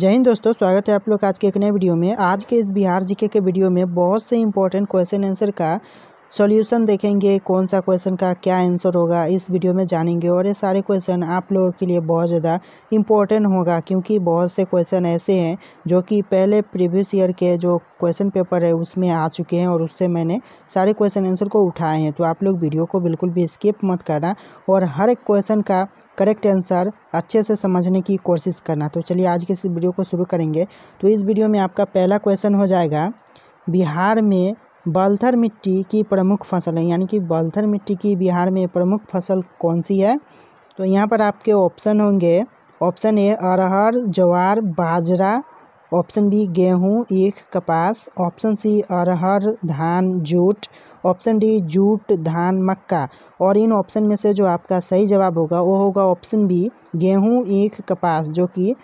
जय हिंद दोस्तों स्वागत है आप लोग आज के एक नए वीडियो में आज के इस बिहार जीके के वीडियो में बहुत से इंपॉर्टेंट क्वेश्चन आंसर का सॉल्यूशन देखेंगे कौन सा क्वेश्चन का क्या आंसर होगा इस वीडियो में जानेंगे और ये सारे क्वेश्चन आप लोगों के लिए बहुत ज़्यादा इंपॉर्टेंट होगा क्योंकि बहुत से क्वेश्चन ऐसे हैं जो कि पहले प्रीवियस ईयर के जो क्वेश्चन पेपर है उसमें आ चुके हैं और उससे मैंने सारे क्वेश्चन आंसर को उठाए हैं तो आप लोग वीडियो को बिल्कुल भी स्किप मत करना और हर एक क्वेश्चन का करेक्ट आंसर अच्छे से समझने की कोशिश करना तो चलिए आज के इस वीडियो को शुरू करेंगे तो इस वीडियो में आपका पहला क्वेश्चन हो जाएगा बिहार में बलथर मिट्टी की प्रमुख फसल है यानी कि बलथर मिट्टी की बिहार में प्रमुख फसल कौन सी है तो यहाँ पर आपके ऑप्शन होंगे ऑप्शन ए अरहर ज्वार बाजरा ऑप्शन बी गेहूँ ईख कपास ऑप्शन सी अरहर धान जूट ऑप्शन डी जूट धान मक्का और इन ऑप्शन में से जो आपका सही जवाब होगा वो होगा ऑप्शन बी गेहूँ ईख कपास जो कि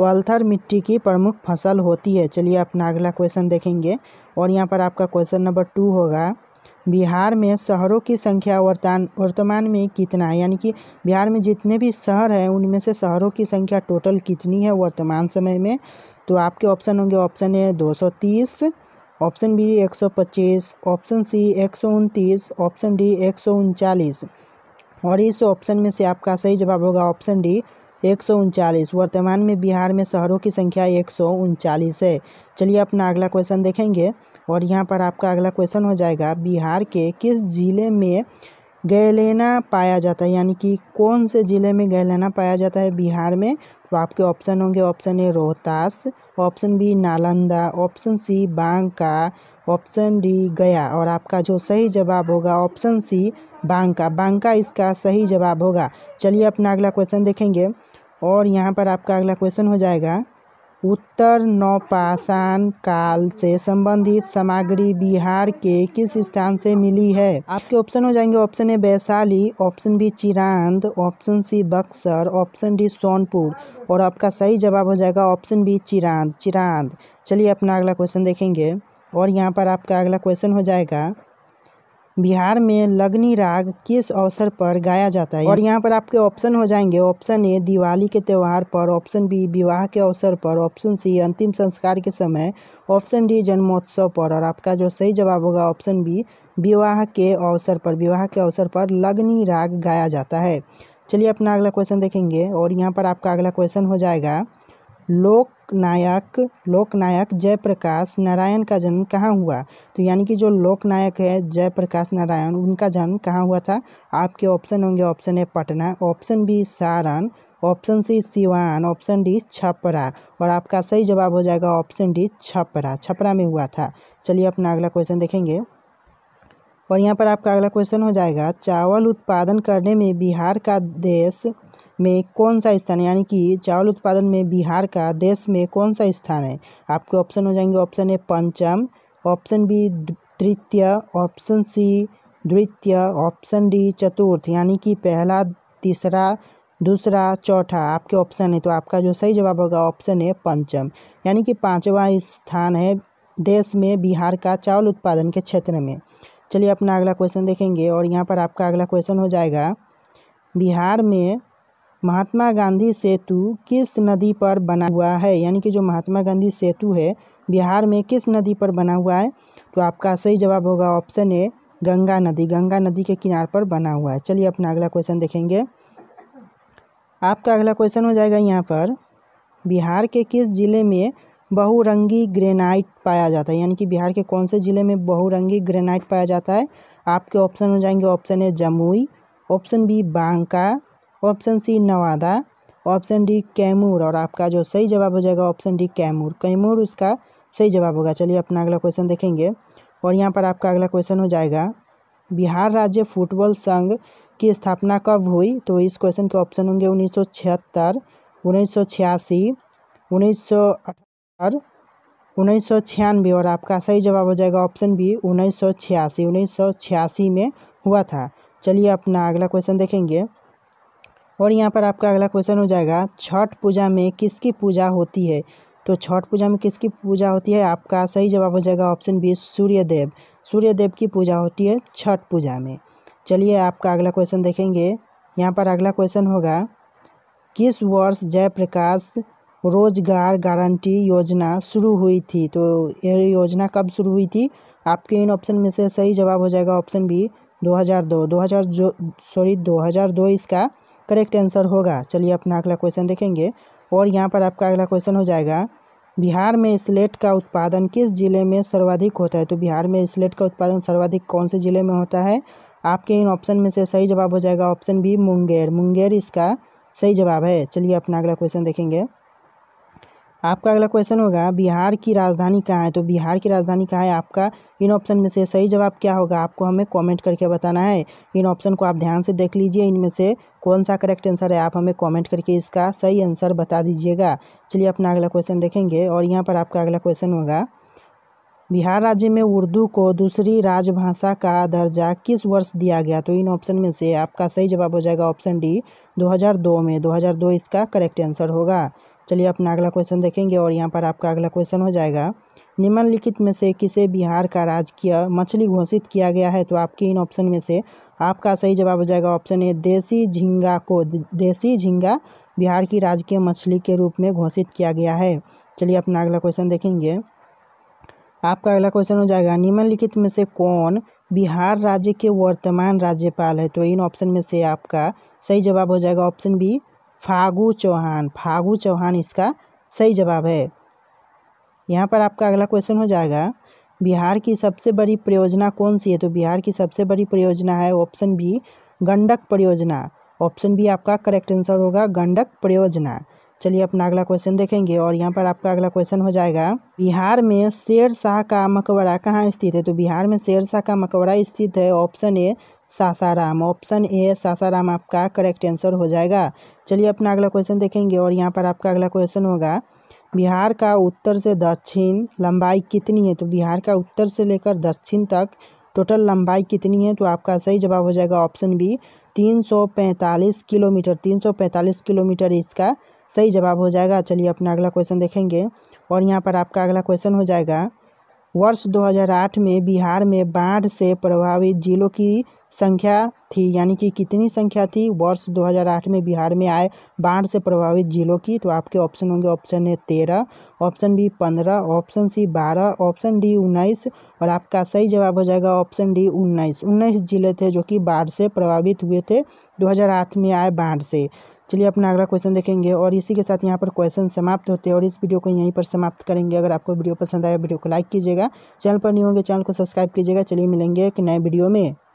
वाल्थर मिट्टी की प्रमुख फसल होती है चलिए अपना अगला क्वेश्चन देखेंगे और यहाँ पर आपका क्वेश्चन नंबर टू होगा बिहार में शहरों की संख्या वर्तमान वर्तमान में कितना है यानी कि बिहार में जितने भी शहर हैं उनमें से शहरों की संख्या टोटल कितनी है वर्तमान समय में तो आपके ऑप्शन होंगे ऑप्शन ए दो ऑप्शन बी एक ऑप्शन सी एक ऑप्शन डी एक और इस ऑप्शन में से आपका सही जवाब होगा ऑप्शन डी एक सौ उनचालीस वर्तमान में बिहार में शहरों की संख्या एक सौ उनचालीस है चलिए अपना अगला क्वेश्चन देखेंगे और यहाँ पर आपका अगला क्वेश्चन हो जाएगा बिहार के किस ज़िले में गैलेना पाया जाता है यानी कि कौन से ज़िले में गैलेना पाया जाता है बिहार में तो आपके ऑप्शन होंगे option A Rohtas option B Nalanda option C Banka option D Gaya और आपका जो सही जवाब होगा ऑप्शन सी बांका बांका इसका सही जवाब होगा चलिए अपना अगला क्वेश्चन देखेंगे और यहाँ पर आपका अगला क्वेश्चन हो जाएगा उत्तर नौपाषाण काल से संबंधित सामग्री बिहार के किस स्थान से मिली है आपके ऑप्शन हो जाएंगे option A Vaishali option B Chirand option C Buxar option D Sonpur और आपका सही जवाब हो जाएगा ऑप्शन बी चिरांद चिरांद चलिए अपना अगला क्वेश्चन देखेंगे और यहाँ पर आपका अगला क्वेश्चन हो जाएगा बिहार में लगनी राग किस अवसर पर गाया जाता है और यहाँ पर आपके ऑप्शन हो जाएंगे ऑप्शन ए दिवाली के त्यौहार पर ऑप्शन बी विवाह के अवसर पर ऑप्शन सी अंतिम संस्कार के समय ऑप्शन डी जन्मोत्सव पर और आपका जो सही जवाब होगा ऑप्शन बी विवाह के अवसर पर विवाह के अवसर पर लगनी राग गाया जाता है चलिए अपना अगला क्वेश्चन देखेंगे और यहाँ पर आपका अगला क्वेश्चन हो जाएगा लोकनायक लोकनायक जयप्रकाश नारायण का जन्म कहाँ हुआ तो यानी कि जो लोकनायक है जयप्रकाश नारायण उनका जन्म कहाँ हुआ था आपके ऑप्शन होंगे option A Patna option B Saran option C Siwan option D Chhapra और आपका सही जवाब हो जाएगा ऑप्शन डी छपरा छपरा में हुआ था चलिए अपना अगला क्वेश्चन देखेंगे और यहाँ पर आपका अगला क्वेश्चन हो जाएगा चावल उत्पादन करने में बिहार का देश में कौन सा स्थान यानी कि चावल उत्पादन में बिहार का देश में कौन सा स्थान है आपके ऑप्शन हो जाएंगे ऑप्शन ए पंचम ऑप्शन बी तृतीय ऑप्शन सी द्वितीय ऑप्शन डी चतुर्थ यानी कि पहला तीसरा दूसरा चौथा आपके ऑप्शन है तो आपका जो सही जवाब होगा ऑप्शन है पंचम यानी कि पाँचवा स्थान है देश में बिहार का चावल उत्पादन के क्षेत्र में चलिए अपना अगला क्वेश्चन देखेंगे और यहाँ पर आपका अगला क्वेश्चन हो जाएगा बिहार में महात्मा गांधी सेतु किस नदी पर बना हुआ है यानी कि जो महात्मा गांधी सेतु है बिहार में किस नदी पर बना हुआ है तो आपका सही जवाब होगा ऑप्शन ए गंगा नदी गंगा नदी के किनार पर बना हुआ है चलिए अपना अगला क्वेश्चन देखेंगे आपका अगला क्वेश्चन हो जाएगा यहाँ पर बिहार के किस ज़िले में बहुरंगी ग्रेनाइट पाया जाता है यानी कि बिहार के कौन से ज़िले में बहुरंगी ग्रेनाइट पाया जाता है आपके ऑप्शन हो जाएंगे option A Jamui option B Banka option C Nawada option D Kaimur और आपका जो सही जवाब हो जाएगा ऑप्शन डी कैमूर कैमूर उसका सही जवाब होगा चलिए अपना अगला क्वेश्चन देखेंगे और यहाँ पर आपका अगला क्वेश्चन हो जाएगा बिहार राज्य फुटबॉल संघ की स्थापना कब हुई तो इस क्वेश्चन के ऑप्शन होंगे उन्नीस सौ छिहत्तर उन्नीस सौ छियासी उन्नीस सौ अठहत्तर उन्नीस सौ छियानवे और आपका सही जवाब हो जाएगा ऑप्शन बी उन्नीस सौ छियासी उन्नीस सौ छियासी में हुआ था चलिए अपना अगला क्वेश्चन देखेंगे और यहाँ पर आपका अगला क्वेश्चन हो जाएगा छठ पूजा में किसकी पूजा होती है तो छठ पूजा में किसकी पूजा होती है आपका सही जवाब हो जाएगा ऑप्शन बी सूर्यदेव सूर्यदेव की पूजा होती है छठ पूजा में चलिए आपका अगला क्वेश्चन देखेंगे यहाँ पर अगला क्वेश्चन होगा किस वर्ष जयप्रकाश रोजगार गारंटी योजना शुरू हुई थी तो यह योजना कब शुरू हुई थी आपके इन ऑप्शन में से सही जवाब हो जाएगा ऑप्शन बी 2002 2002 सॉरी 2002 इसका करेक्ट आंसर होगा चलिए अपना अगला क्वेश्चन देखेंगे और यहाँ पर आपका अगला क्वेश्चन हो जाएगा बिहार में स्लेट का उत्पादन किस जिले में सर्वाधिक होता है तो बिहार में स्लेट का उत्पादन सर्वाधिक कौन से ज़िले में होता है आपके इन ऑप्शन में से सही जवाब हो जाएगा ऑप्शन बी मुंगेर मुंगेर इसका सही जवाब है चलिए अपना अगला क्वेश्चन देखेंगे आपका अगला क्वेश्चन होगा बिहार की राजधानी कहाँ है तो बिहार की राजधानी कहाँ है आपका इन ऑप्शन में से सही जवाब क्या होगा आपको हमें कमेंट करके बताना है इन ऑप्शन को आप ध्यान से देख लीजिए इनमें से कौन सा करेक्ट आंसर है आप हमें कमेंट करके इसका सही आंसर बता दीजिएगा चलिए अपना अगला क्वेश्चन देखेंगे और यहाँ पर आपका अगला क्वेश्चन होगा बिहार राज्य में उर्दू को दूसरी राजभाषा का दर्जा किस वर्ष दिया गया तो इन ऑप्शन में से आपका सही जवाब हो जाएगा ऑप्शन डी 2002 में 2002 इसका करेक्ट आंसर होगा चलिए अपना अगला क्वेश्चन देखेंगे और यहाँ पर आपका अगला क्वेश्चन हो जाएगा निम्नलिखित में से किसे बिहार का राजकीय मछली घोषित किया गया है तो आपके इन ऑप्शन में से आपका सही जवाब हो जाएगा ऑप्शन ए देसी झींगा को देसी झींगा बिहार की राजकीय मछली के रूप में घोषित किया गया है चलिए अपना अगला क्वेश्चन देखेंगे आपका अगला क्वेश्चन हो जाएगा निम्नलिखित में से कौन बिहार राज्य के वर्तमान राज्यपाल है तो इन ऑप्शन में से आपका सही जवाब हो जाएगा ऑप्शन बी फागु चौहान फागु चौहान इसका सही जवाब है यहाँ पर आपका अगला क्वेश्चन हो जाएगा बिहार की सबसे बड़ी परियोजना कौन सी है तो बिहार की सबसे बड़ी परियोजना है ऑप्शन बी गंडक परियोजना ऑप्शन बी आपका करेक्ट आंसर होगा गंडक परियोजना चलिए अपना अगला क्वेश्चन देखेंगे और यहाँ पर आपका अगला क्वेश्चन हो जाएगा बिहार में शेर शाह का मकबरा कहाँ स्थित है तो बिहार में शेर शाह का मकबरा स्थित है option A Sasaram option A Sasaram आपका करेक्ट आंसर हो जाएगा चलिए अपना अगला क्वेश्चन देखेंगे और यहाँ पर आपका अगला क्वेश्चन होगा बिहार का उत्तर से दक्षिण लंबाई कितनी है तो बिहार का उत्तर से लेकर दक्षिण तक टोटल लंबाई कितनी है तो आपका सही जवाब हो जाएगा ऑप्शन बी 345 किलोमीटर 345 किलोमीटर इसका सही जवाब हो जाएगा चलिए अपना अगला क्वेश्चन देखेंगे और यहाँ पर आपका अगला क्वेश्चन हो जाएगा वर्ष 2008 में बिहार में बाढ़ से प्रभावित जिलों की संख्या थी यानी कि कितनी संख्या थी वर्ष 2008 में बिहार में आए बाढ़ से प्रभावित जिलों की तो आपके ऑप्शन होंगे ऑप्शन ए तेरह ऑप्शन बी पंद्रह ऑप्शन सी बारह ऑप्शन डी उन्नीस और आपका सही जवाब हो जाएगा ऑप्शन डी उन्नीस उन्नीस जिले थे जो कि बाढ़ से प्रभावित हुए थे दो में आए बाढ़ से चलिए अपना अगला क्वेश्चन देखेंगे और इसी के साथ यहाँ पर क्वेश्चन समाप्त होते हैं और इस वीडियो को यहीं पर समाप्त करेंगे अगर आपको वीडियो पसंद आया वीडियो को लाइक कीजिएगा चैनल पर नहीं होंगे चैनल को सब्सक्राइब कीजिएगा चलिए मिलेंगे एक नए वीडियो में